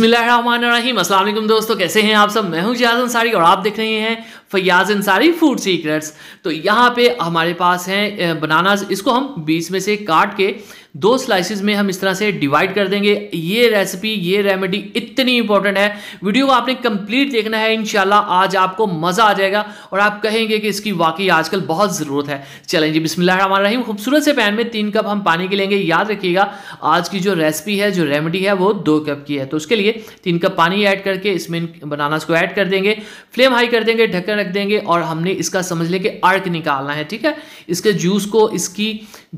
बिस्मिल्लाम असलम दोस्तों कैसे हैं आप सब मैं हूं ज़ियाद अंसारी और आप देख रहे हैं फयाज अंसारी फूड सीक्रेट्स तो यहाँ पे हमारे पास हैं बनानाज इसको हम बीच में से काट के दो स्लाइसिस में हम इस तरह से डिवाइड कर देंगे ये रेसिपी ये रेमेडी इतनी इंपॉर्टेंट है वीडियो को आपने कंप्लीट देखना है इनशाला आज आपको मज़ा आ जाएगा और आप कहेंगे कि इसकी वाकई आजकल बहुत ज़रूरत है चलें जी रही खूबसूरत से पैन में तीन कप हम पानी के लेंगे याद रखिएगा आज की जो रेसिपी है जो रेमेडी है वो दो कप की है तो उसके लिए तीन कप पानी ऐड करके इसमें बनाना को ऐड कर देंगे फ्लेम हाई कर देंगे ढक्कन रख देंगे और हमने इसका समझ लें कि अर्क निकालना है ठीक है इसके जूस को इसकी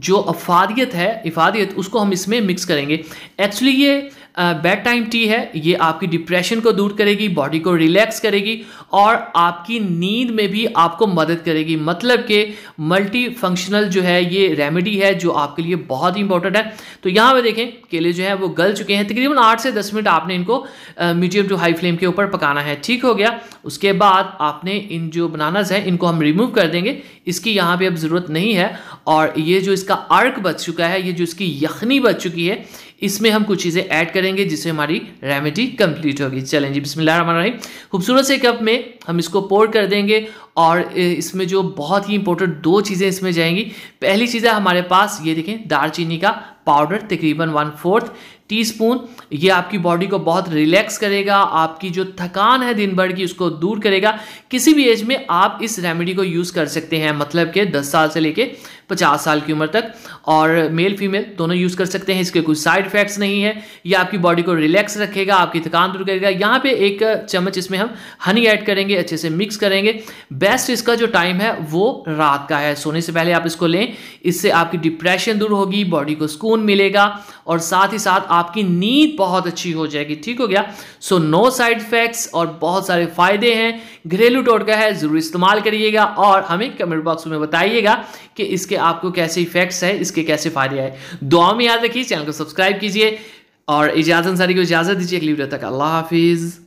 जो अफादियत है इफाद दिए तो उसको हम इसमें मिक्स करेंगे एक्चुअली ये बेड टाइम टी है ये आपकी डिप्रेशन को दूर करेगी बॉडी को रिलैक्स करेगी और आपकी नींद में भी आपको मदद करेगी मतलब कि मल्टी फंक्शनल जो है ये रेमेडी है जो आपके लिए बहुत ही इंपॉर्टेंट है तो यहाँ पर देखें केले जो है वो गल चुके हैं तकरीबन आठ से दस मिनट आपने इनको मीडियम टू हाई फ्लेम के ऊपर पकाना है ठीक हो गया उसके बाद आपने इन जो बनानाज हैं इनको हम रिमूव कर देंगे इसकी यहाँ पर अब ज़रूरत नहीं है और ये जो इसका अर्क बच चुका है ये जो इसकी यखनी बच चुकी है इसमें हम कुछ चीज़ें ऐड करेंगे जिससे हमारी रेमेडी कंप्लीट होगी चलें जी बिस्मिल्लाह रहमान रही खूबसूरत से कप में हम इसको पोर कर देंगे और इसमें जो बहुत ही इंपॉर्टेंट दो चीज़ें इसमें जाएंगी पहली चीज़ है हमारे पास ये देखें दालचीनी का पाउडर तकरीबन वन फोर्थ टीस्पून ये आपकी बॉडी को बहुत रिलैक्स करेगा आपकी जो थकान है दिन भर की उसको दूर करेगा किसी भी एज में आप इस रेमेडी को यूज़ कर सकते हैं मतलब कि 10 साल से लेके 50 साल की उम्र तक और मेल फीमेल दोनों यूज़ कर सकते हैं इसके कोई साइड इफ़ेक्ट्स नहीं है ये आपकी बॉडी को रिलैक्स रखेगा आपकी थकान दूर करेगा यहाँ पर एक चम्मच इसमें हम हनी ऐड करेंगे अच्छे से मिक्स करेंगे बेस्ट इसका जो टाइम है वो रात का है सोने से पहले आप इसको लें इससे आपकी डिप्रेशन दूर होगी बॉडी को सुकून सुकून मिलेगा और साथ ही साथ आपकी नींद बहुत अच्छी हो जाएगी ठीक हो गया सो नो साइड इफेक्ट्स और बहुत सारे फायदे हैं घरेलू टोटका है ज़रूर इस्तेमाल करिएगा और हमें कमेंट बॉक्स में बताइएगा कि इसके आपको कैसे इफेक्ट्स है इसके कैसे फायदे हैं दुआ में याद रखिए चैनल को सब्सक्राइब कीजिए और इजाज़त सारी को इजाज़त दीजिए अगली वीडियो तक अल्लाह हाफिज़